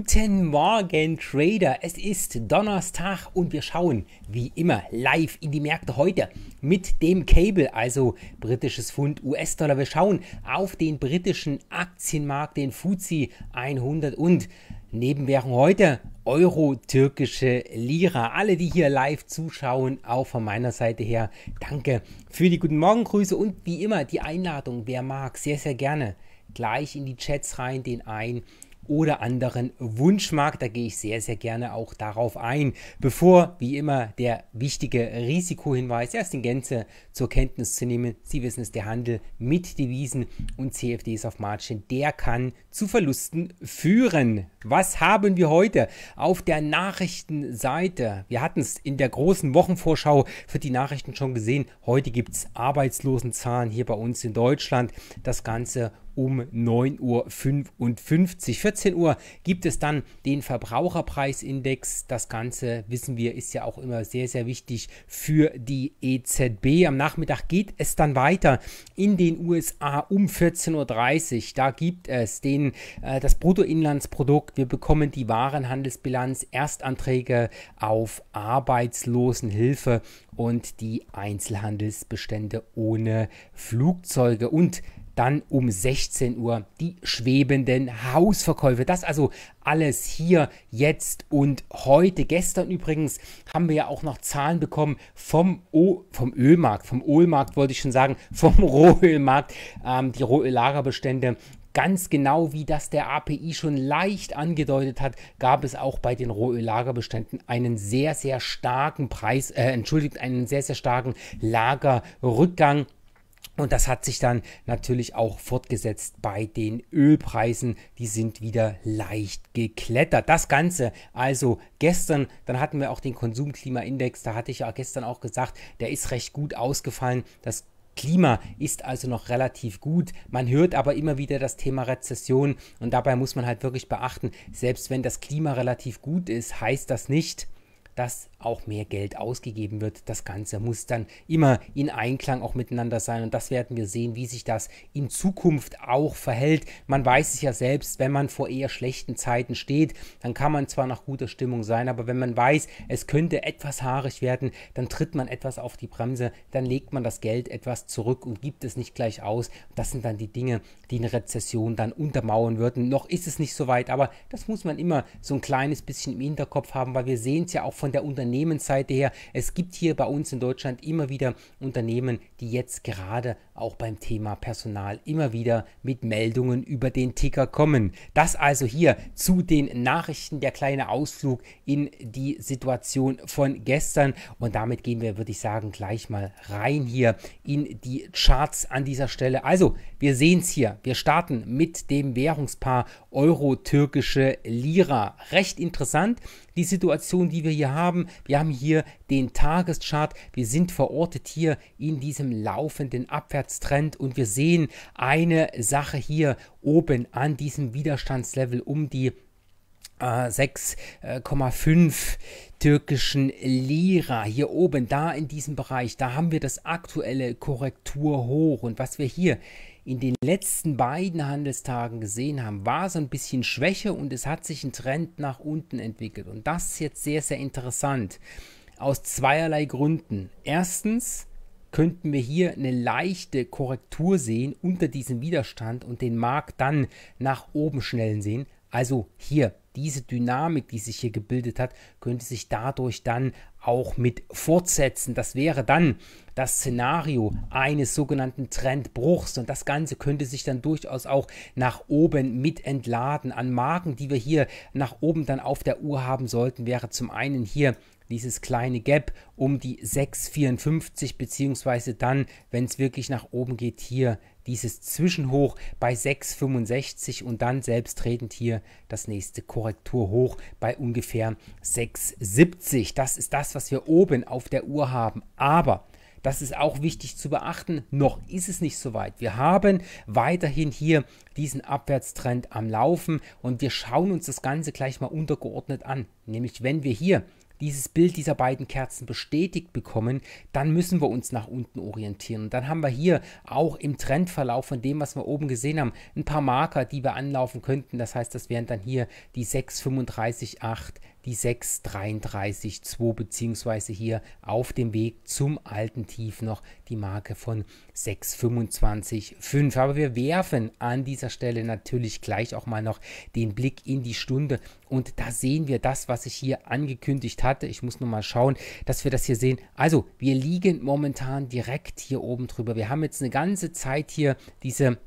Guten Morgen, Trader. Es ist Donnerstag und wir schauen wie immer live in die Märkte heute mit dem Cable, also britisches Pfund, US-Dollar. Wir schauen auf den britischen Aktienmarkt, den Fuzi 100 und Nebenwährung heute Euro, türkische Lira. Alle, die hier live zuschauen, auch von meiner Seite her, danke für die guten Morgengrüße und wie immer die Einladung, wer mag, sehr, sehr gerne gleich in die Chats rein, den ein oder anderen Wunschmarkt. Da gehe ich sehr, sehr gerne auch darauf ein. Bevor, wie immer, der wichtige Risikohinweis erst in Gänze zur Kenntnis zu nehmen. Sie wissen es, der Handel mit Devisen und CFDs auf Margin, der kann zu Verlusten führen. Was haben wir heute auf der Nachrichtenseite? Wir hatten es in der großen Wochenvorschau für die Nachrichten schon gesehen. Heute gibt es Arbeitslosenzahlen hier bei uns in Deutschland. Das Ganze um 9.55 Uhr. 14 Uhr gibt es dann den Verbraucherpreisindex. Das Ganze, wissen wir, ist ja auch immer sehr, sehr wichtig für die EZB. Am Nachmittag geht es dann weiter in den USA um 14.30 Uhr. Da gibt es den, äh, das Bruttoinlandsprodukt. Wir bekommen die Warenhandelsbilanz, Erstanträge auf Arbeitslosenhilfe und die Einzelhandelsbestände ohne Flugzeuge. Und dann um 16 Uhr die schwebenden Hausverkäufe. Das also alles hier, jetzt und heute. Gestern übrigens haben wir ja auch noch Zahlen bekommen vom, o vom Ölmarkt, vom Ölmarkt wollte ich schon sagen, vom Rohölmarkt. Ähm, die Rohöllagerbestände Ganz genau wie das der API schon leicht angedeutet hat, gab es auch bei den Rohöllagerbeständen einen sehr, sehr starken Preis, äh, entschuldigt, einen sehr, sehr starken Lagerrückgang. Und das hat sich dann natürlich auch fortgesetzt bei den Ölpreisen. Die sind wieder leicht geklettert. Das Ganze also gestern, dann hatten wir auch den Konsumklimaindex. Da hatte ich ja gestern auch gesagt, der ist recht gut ausgefallen. Das Klima ist also noch relativ gut. Man hört aber immer wieder das Thema Rezession und dabei muss man halt wirklich beachten, selbst wenn das Klima relativ gut ist, heißt das nicht, dass auch mehr Geld ausgegeben wird. Das Ganze muss dann immer in Einklang auch miteinander sein und das werden wir sehen, wie sich das in Zukunft auch verhält. Man weiß es ja selbst, wenn man vor eher schlechten Zeiten steht, dann kann man zwar nach guter Stimmung sein, aber wenn man weiß, es könnte etwas haarig werden, dann tritt man etwas auf die Bremse, dann legt man das Geld etwas zurück und gibt es nicht gleich aus. Das sind dann die Dinge, die eine Rezession dann untermauern würden. Noch ist es nicht so weit, aber das muss man immer so ein kleines bisschen im Hinterkopf haben, weil wir sehen es ja auch von der Unternehmen Unternehmensseite her. Es gibt hier bei uns in Deutschland immer wieder Unternehmen, die jetzt gerade auch beim Thema Personal immer wieder mit Meldungen über den Ticker kommen. Das also hier zu den Nachrichten, der kleine Ausflug in die Situation von gestern. Und damit gehen wir, würde ich sagen, gleich mal rein hier in die Charts an dieser Stelle. Also, wir sehen es hier. Wir starten mit dem Währungspaar Euro-Türkische Lira. Recht interessant die Situation, die wir hier haben. Wir haben hier den Tageschart. Wir sind verortet hier in diesem laufenden Abwärtstrend und wir sehen eine Sache hier oben an diesem Widerstandslevel um die 6,5 äh, äh, türkischen Lira hier oben, da in diesem Bereich, da haben wir das aktuelle Korrekturhoch und was wir hier in den letzten beiden Handelstagen gesehen haben, war so ein bisschen Schwäche und es hat sich ein Trend nach unten entwickelt. Und das ist jetzt sehr, sehr interessant. Aus zweierlei Gründen. Erstens könnten wir hier eine leichte Korrektur sehen unter diesem Widerstand und den Markt dann nach oben schnellen sehen. Also hier diese Dynamik, die sich hier gebildet hat, könnte sich dadurch dann auch mit fortsetzen. Das wäre dann das Szenario eines sogenannten Trendbruchs und das Ganze könnte sich dann durchaus auch nach oben mit entladen. An Marken, die wir hier nach oben dann auf der Uhr haben sollten, wäre zum einen hier dieses kleine Gap um die 6,54 beziehungsweise dann, wenn es wirklich nach oben geht, hier dieses Zwischenhoch bei 6,65 und dann selbsttretend hier das nächste Korrekturhoch bei ungefähr 6,70. Das ist das, was wir oben auf der Uhr haben. Aber das ist auch wichtig zu beachten. Noch ist es nicht so weit. Wir haben weiterhin hier diesen Abwärtstrend am Laufen und wir schauen uns das Ganze gleich mal untergeordnet an. Nämlich wenn wir hier dieses Bild dieser beiden Kerzen bestätigt bekommen, dann müssen wir uns nach unten orientieren. Und dann haben wir hier auch im Trendverlauf von dem, was wir oben gesehen haben, ein paar Marker, die wir anlaufen könnten. Das heißt, das wären dann hier die 6358 die 6,33,2 beziehungsweise hier auf dem Weg zum alten Tief noch die Marke von 6,25,5. Aber wir werfen an dieser Stelle natürlich gleich auch mal noch den Blick in die Stunde und da sehen wir das, was ich hier angekündigt hatte. Ich muss nur mal schauen, dass wir das hier sehen. Also wir liegen momentan direkt hier oben drüber. Wir haben jetzt eine ganze Zeit hier diese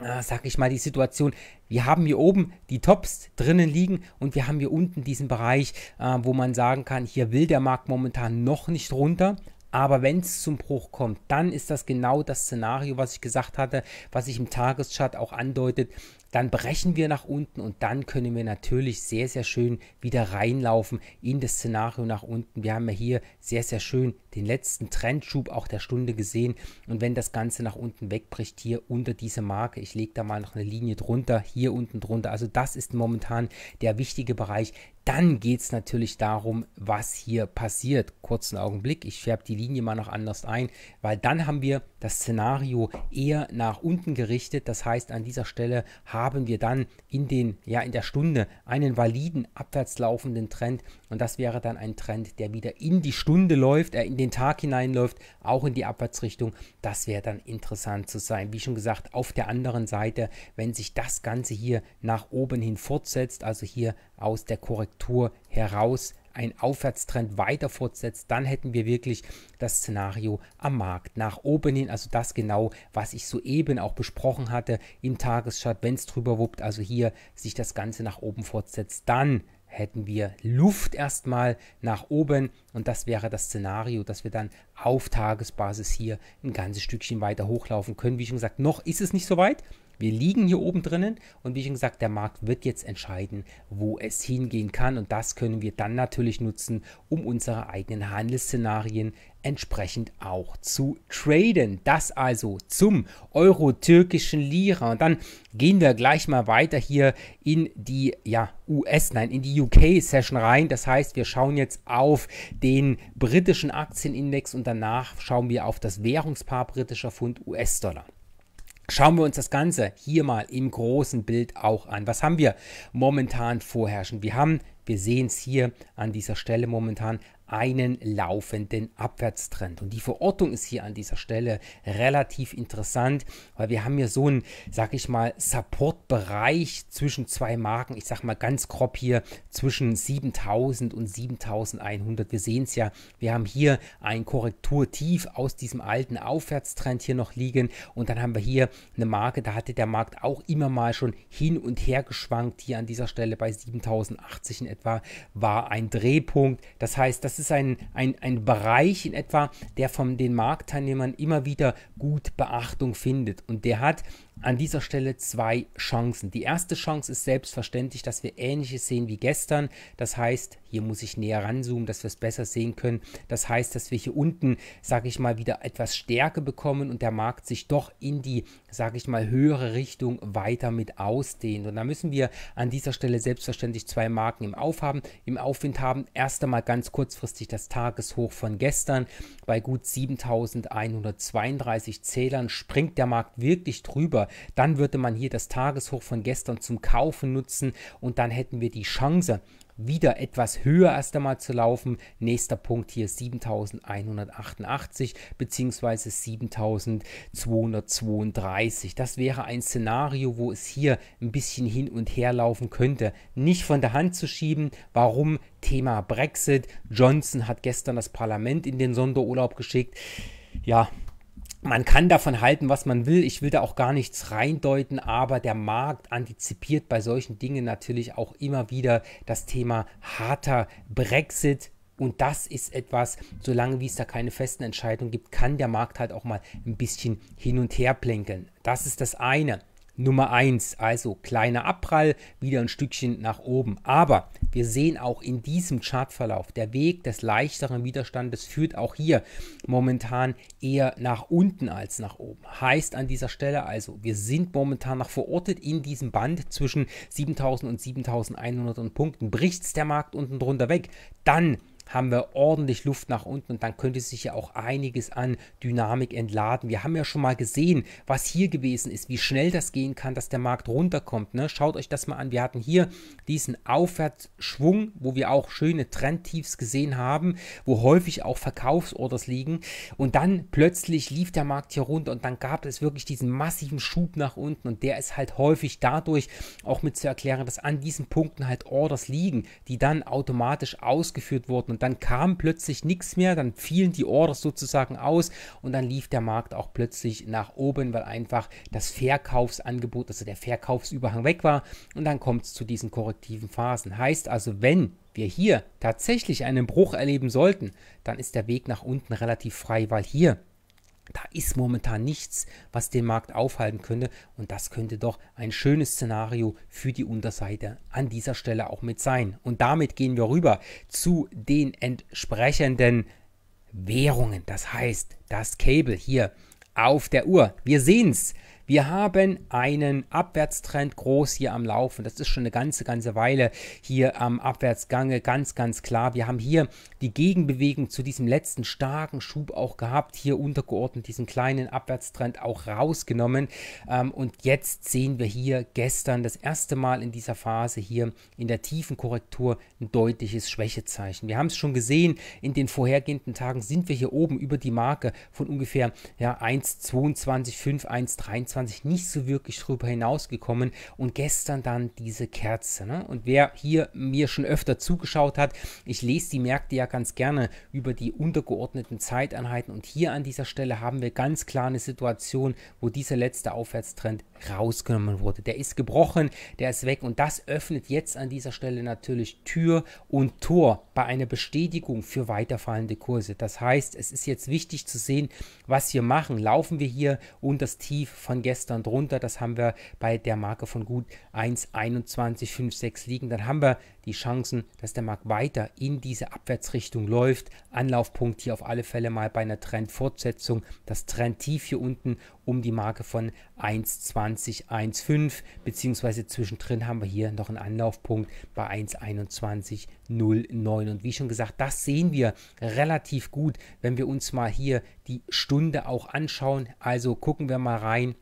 äh, sag ich mal, die Situation, wir haben hier oben die Tops drinnen liegen und wir haben hier unten diesen Bereich, äh, wo man sagen kann, hier will der Markt momentan noch nicht runter, aber wenn es zum Bruch kommt, dann ist das genau das Szenario, was ich gesagt hatte, was sich im Tageschart auch andeutet. Dann brechen wir nach unten und dann können wir natürlich sehr, sehr schön wieder reinlaufen in das Szenario nach unten. Wir haben ja hier sehr, sehr schön den letzten Trendschub auch der Stunde gesehen. Und wenn das Ganze nach unten wegbricht, hier unter diese Marke, ich lege da mal noch eine Linie drunter, hier unten drunter. Also das ist momentan der wichtige Bereich, dann geht es natürlich darum, was hier passiert. Kurzen Augenblick, ich färbe die Linie mal noch anders ein, weil dann haben wir das Szenario eher nach unten gerichtet. Das heißt, an dieser Stelle haben wir dann in, den, ja, in der Stunde einen validen abwärts laufenden Trend und das wäre dann ein Trend, der wieder in die Stunde läuft, äh, in den Tag hineinläuft, auch in die Abwärtsrichtung. Das wäre dann interessant zu sein. Wie schon gesagt, auf der anderen Seite, wenn sich das Ganze hier nach oben hin fortsetzt, also hier aus der Korrektur heraus ein Aufwärtstrend weiter fortsetzt, dann hätten wir wirklich das Szenario am Markt nach oben hin, also das genau, was ich soeben auch besprochen hatte im Tageschart, wenn es drüber wuppt, also hier sich das Ganze nach oben fortsetzt, dann hätten wir Luft erstmal nach oben und das wäre das Szenario, dass wir dann auf Tagesbasis hier ein ganzes Stückchen weiter hochlaufen können. Wie schon gesagt, noch ist es nicht so weit, wir liegen hier oben drinnen und wie schon gesagt, der Markt wird jetzt entscheiden, wo es hingehen kann und das können wir dann natürlich nutzen, um unsere eigenen Handelsszenarien entsprechend auch zu traden. Das also zum euro-türkischen Lira und dann gehen wir gleich mal weiter hier in die ja, US, nein, in die UK Session rein. Das heißt, wir schauen jetzt auf den britischen Aktienindex und danach schauen wir auf das Währungspaar britischer Pfund US-Dollar. Schauen wir uns das Ganze hier mal im großen Bild auch an. Was haben wir momentan vorherrschen? Wir haben, wir sehen es hier an dieser Stelle momentan, einen laufenden Abwärtstrend. Und die Verortung ist hier an dieser Stelle relativ interessant, weil wir haben hier so einen, sag ich mal, Support-Bereich zwischen zwei Marken. Ich sag mal ganz grob hier zwischen 7000 und 7100. Wir sehen es ja, wir haben hier ein Korrekturtief aus diesem alten Aufwärtstrend hier noch liegen. Und dann haben wir hier eine Marke, da hatte der Markt auch immer mal schon hin und her geschwankt. Hier an dieser Stelle bei 7080 in etwa war ein Drehpunkt. Das heißt, das ist ist ein, ein, ein Bereich in etwa, der von den Marktteilnehmern immer wieder gut Beachtung findet. Und der hat an dieser Stelle zwei Chancen. Die erste Chance ist selbstverständlich, dass wir ähnliches sehen wie gestern. Das heißt, hier muss ich näher ranzoomen, dass wir es besser sehen können. Das heißt, dass wir hier unten, sage ich mal, wieder etwas Stärke bekommen und der Markt sich doch in die, sage ich mal, höhere Richtung weiter mit ausdehnt. Und da müssen wir an dieser Stelle selbstverständlich zwei Marken im Aufhaben, im Aufwind haben. Erst einmal ganz kurzfristig das Tageshoch von gestern bei gut 7132 Zählern springt der Markt wirklich drüber Oktober, dann würde man hier das Tageshoch von gestern zum Kaufen nutzen und dann hätten wir die Chance, wieder etwas höher erst einmal zu laufen. Nächster Punkt hier 7188 bzw. 7232. Das wäre ein Szenario, wo es hier ein bisschen hin und her laufen könnte. Nicht von der Hand zu schieben. Warum? Thema Brexit. Johnson hat gestern das Parlament in den Sonderurlaub geschickt. Ja, man kann davon halten, was man will. Ich will da auch gar nichts reindeuten, aber der Markt antizipiert bei solchen Dingen natürlich auch immer wieder das Thema harter Brexit. Und das ist etwas, solange wie es da keine festen Entscheidungen gibt, kann der Markt halt auch mal ein bisschen hin und her plänkeln. Das ist das eine. Nummer 1, also kleiner Abprall, wieder ein Stückchen nach oben. Aber wir sehen auch in diesem Chartverlauf, der Weg des leichteren Widerstandes führt auch hier momentan eher nach unten als nach oben. Heißt an dieser Stelle also, wir sind momentan noch verortet in diesem Band zwischen 7000 und 7100 Punkten. Bricht der Markt unten drunter weg, dann haben wir ordentlich Luft nach unten und dann könnte sich ja auch einiges an Dynamik entladen. Wir haben ja schon mal gesehen, was hier gewesen ist, wie schnell das gehen kann, dass der Markt runterkommt. Ne? Schaut euch das mal an. Wir hatten hier diesen Aufwärtsschwung, wo wir auch schöne Trendtiefs gesehen haben, wo häufig auch Verkaufsorders liegen und dann plötzlich lief der Markt hier runter und dann gab es wirklich diesen massiven Schub nach unten und der ist halt häufig dadurch auch mit zu erklären, dass an diesen Punkten halt Orders liegen, die dann automatisch ausgeführt wurden und dann kam plötzlich nichts mehr, dann fielen die Orders sozusagen aus und dann lief der Markt auch plötzlich nach oben, weil einfach das Verkaufsangebot, also der Verkaufsüberhang weg war. Und dann kommt es zu diesen korrektiven Phasen. Heißt also, wenn wir hier tatsächlich einen Bruch erleben sollten, dann ist der Weg nach unten relativ frei, weil hier da ist momentan nichts, was den Markt aufhalten könnte. Und das könnte doch ein schönes Szenario für die Unterseite an dieser Stelle auch mit sein. Und damit gehen wir rüber zu den entsprechenden Währungen. Das heißt, das Cable hier auf der Uhr. Wir sehen es. Wir haben einen Abwärtstrend groß hier am Laufen. Das ist schon eine ganze, ganze Weile hier am Abwärtsgange. Ganz, ganz klar. Wir haben hier die Gegenbewegung zu diesem letzten starken Schub auch gehabt. Hier untergeordnet diesen kleinen Abwärtstrend auch rausgenommen. Ähm, und jetzt sehen wir hier gestern das erste Mal in dieser Phase hier in der tiefen Korrektur ein deutliches Schwächezeichen. Wir haben es schon gesehen, in den vorhergehenden Tagen sind wir hier oben über die Marke von ungefähr ja, 1,22,5, 1,23 2022 nicht so wirklich drüber hinausgekommen und gestern dann diese Kerze. Ne? Und wer hier mir schon öfter zugeschaut hat, ich lese die Märkte ja ganz gerne über die untergeordneten Zeiteinheiten und hier an dieser Stelle haben wir ganz klar eine Situation, wo dieser letzte Aufwärtstrend rausgenommen wurde. Der ist gebrochen, der ist weg und das öffnet jetzt an dieser Stelle natürlich Tür und Tor bei einer Bestätigung für weiterfallende Kurse. Das heißt, es ist jetzt wichtig zu sehen, was wir machen. Laufen wir hier und das Tief von gestern gestern drunter. Das haben wir bei der Marke von gut 1,2156 liegen. Dann haben wir die Chancen, dass der Markt weiter in diese Abwärtsrichtung läuft. Anlaufpunkt hier auf alle Fälle mal bei einer Trendfortsetzung. Das Trendtief hier unten um die Marke von 1,2015. beziehungsweise zwischendrin haben wir hier noch einen Anlaufpunkt bei 1,21,09 und wie schon gesagt, das sehen wir relativ gut, wenn wir uns mal hier die Stunde auch anschauen. Also gucken wir mal rein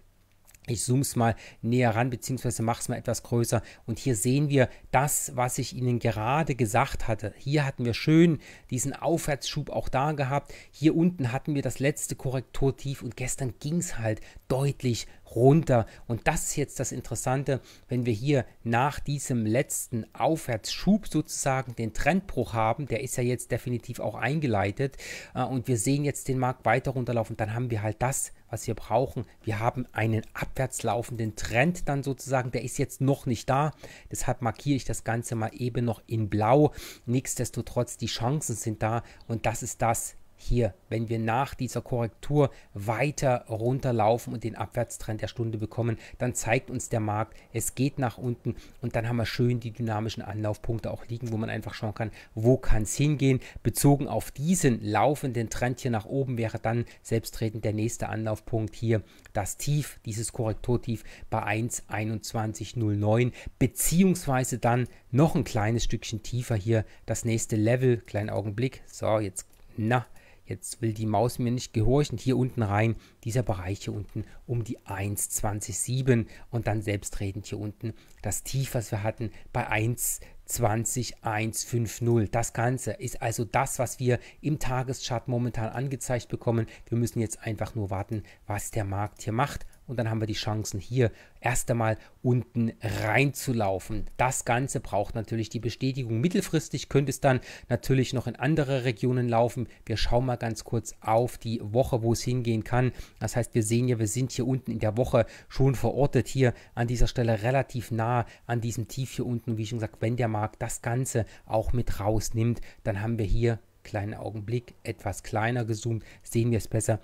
ich zoome es mal näher ran, beziehungsweise mache es mal etwas größer. Und hier sehen wir das, was ich Ihnen gerade gesagt hatte. Hier hatten wir schön diesen Aufwärtsschub auch da gehabt. Hier unten hatten wir das letzte Korrekturtief und gestern ging es halt deutlich runter. Und das ist jetzt das Interessante, wenn wir hier nach diesem letzten Aufwärtsschub sozusagen den Trendbruch haben, der ist ja jetzt definitiv auch eingeleitet äh, und wir sehen jetzt den Markt weiter runterlaufen, dann haben wir halt das, was wir brauchen. Wir haben einen abwärts laufenden Trend dann sozusagen, der ist jetzt noch nicht da. Deshalb markiere ich das Ganze mal eben noch in blau. Nichtsdestotrotz, die Chancen sind da und das ist das, hier, wenn wir nach dieser Korrektur weiter runterlaufen und den Abwärtstrend der Stunde bekommen, dann zeigt uns der Markt, es geht nach unten und dann haben wir schön die dynamischen Anlaufpunkte auch liegen, wo man einfach schauen kann, wo kann es hingehen. Bezogen auf diesen laufenden Trend hier nach oben wäre dann selbstredend der nächste Anlaufpunkt hier das Tief, dieses Korrekturtief bei 1,2109, beziehungsweise dann noch ein kleines Stückchen tiefer hier das nächste Level. Kleinen Augenblick. So, jetzt na, Jetzt will die Maus mir nicht gehorchen. Hier unten rein, dieser Bereich hier unten um die 1,207 und dann selbstredend hier unten das Tief, was wir hatten, bei 1. 20150. Das Ganze ist also das, was wir im Tageschart momentan angezeigt bekommen. Wir müssen jetzt einfach nur warten, was der Markt hier macht und dann haben wir die Chancen hier erst einmal unten reinzulaufen. Das Ganze braucht natürlich die Bestätigung. Mittelfristig könnte es dann natürlich noch in andere Regionen laufen. Wir schauen mal ganz kurz auf die Woche, wo es hingehen kann. Das heißt, wir sehen ja, wir sind hier unten in der Woche schon verortet, hier an dieser Stelle relativ nah an diesem Tief hier unten. Und wie schon gesagt, wenn der Markt das Ganze auch mit rausnimmt, dann haben wir hier kleinen Augenblick etwas kleiner gezoomt, sehen wir es besser,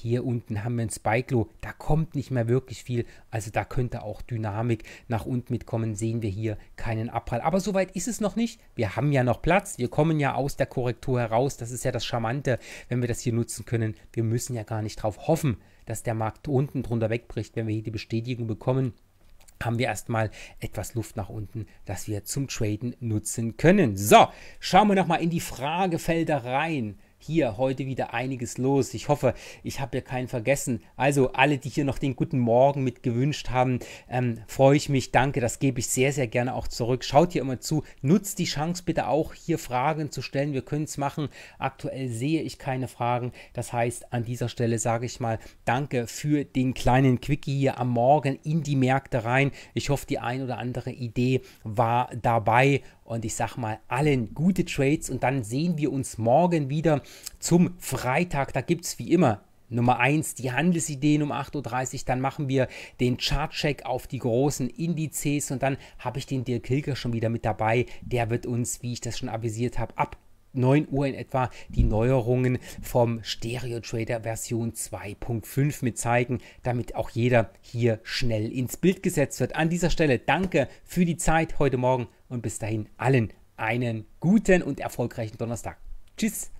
hier unten haben wir ein Spike Low. Da kommt nicht mehr wirklich viel. Also da könnte auch Dynamik nach unten mitkommen. Sehen wir hier keinen Abprall. Aber soweit ist es noch nicht. Wir haben ja noch Platz. Wir kommen ja aus der Korrektur heraus. Das ist ja das Charmante, wenn wir das hier nutzen können. Wir müssen ja gar nicht darauf hoffen, dass der Markt unten drunter wegbricht, wenn wir hier die Bestätigung bekommen haben wir erstmal etwas Luft nach unten, das wir zum Traden nutzen können. So, schauen wir nochmal in die Fragefelder rein hier heute wieder einiges los. Ich hoffe, ich habe ja keinen vergessen. Also alle, die hier noch den guten Morgen mit gewünscht haben, ähm, freue ich mich. Danke, das gebe ich sehr, sehr gerne auch zurück. Schaut hier immer zu. Nutzt die Chance bitte auch, hier Fragen zu stellen. Wir können es machen. Aktuell sehe ich keine Fragen. Das heißt, an dieser Stelle sage ich mal Danke für den kleinen Quickie hier am Morgen in die Märkte rein. Ich hoffe, die ein oder andere Idee war dabei und ich sage mal allen gute Trades und dann sehen wir uns morgen wieder zum Freitag. Da gibt es wie immer Nummer 1 die Handelsideen um 8.30 Uhr, dann machen wir den Chartcheck auf die großen Indizes und dann habe ich den Dirk Hilger schon wieder mit dabei. Der wird uns, wie ich das schon avisiert habe, ab 9 Uhr in etwa die Neuerungen vom Stereo Trader Version 2.5 mit zeigen, damit auch jeder hier schnell ins Bild gesetzt wird. An dieser Stelle danke für die Zeit heute Morgen und bis dahin allen einen guten und erfolgreichen Donnerstag. Tschüss!